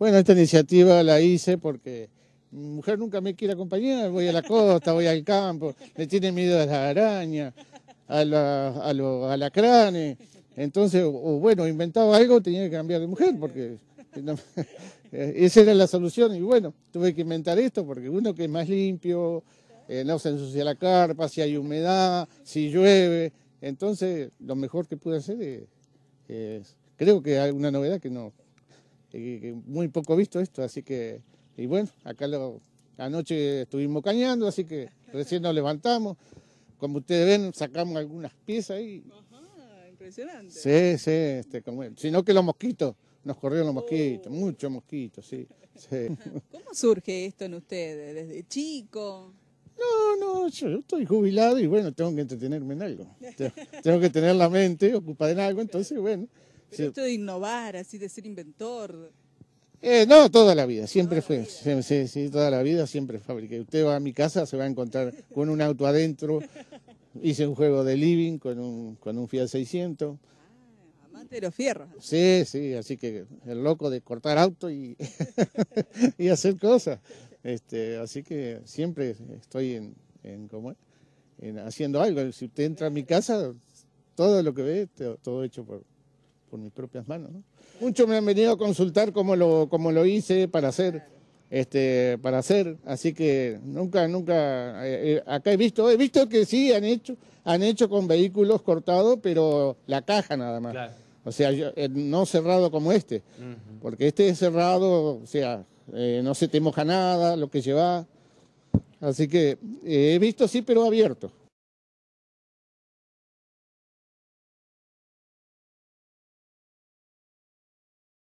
Bueno, esta iniciativa la hice porque mi mujer nunca me quiere acompañar, voy a la costa, voy al campo, le tiene miedo a las arañas, a, la, a los alacranes. Entonces, o bueno, inventaba algo, tenía que cambiar de mujer porque eh, esa era la solución y bueno, tuve que inventar esto porque uno que es más limpio, eh, no se ensucia la carpa, si hay humedad, si llueve. Entonces, lo mejor que pude hacer es, es creo que hay una novedad que no, muy poco visto esto, así que, y bueno, acá lo, anoche estuvimos cañando, así que recién nos levantamos, como ustedes ven, sacamos algunas piezas ahí. Ajá, impresionante. Sí, sí, este, como, sino que los mosquitos, nos corrieron los mosquitos, uh. muchos mosquitos, sí, sí, ¿Cómo surge esto en ustedes, desde chico? No, no, yo estoy jubilado y bueno, tengo que entretenerme en algo. Tengo que tener la mente ocupada en algo, entonces bueno, esto de innovar, así de ser inventor. Eh, no, toda la vida, siempre fue. sí, toda la vida siempre fabriqué. Usted va a mi casa, se va a encontrar con un auto adentro. Hice un juego de living con un, con un Fiat 600. Ah, amante de los fierros. Sí, sí, así que el loco de cortar auto y, y hacer cosas. Este, así que siempre estoy en, en, en haciendo algo. Si usted entra a mi casa, todo lo que ve, todo hecho por, por mis propias manos. Muchos me han venido a consultar cómo lo, cómo lo hice para hacer, este, para hacer, así que nunca, nunca, eh, eh, acá he visto, he visto que sí han hecho, han hecho con vehículos cortados, pero la caja nada más. O sea, eh, no cerrado como este, porque este es cerrado, o sea, no se te moja nada, lo que lleva. Así que he visto sí, pero abierto.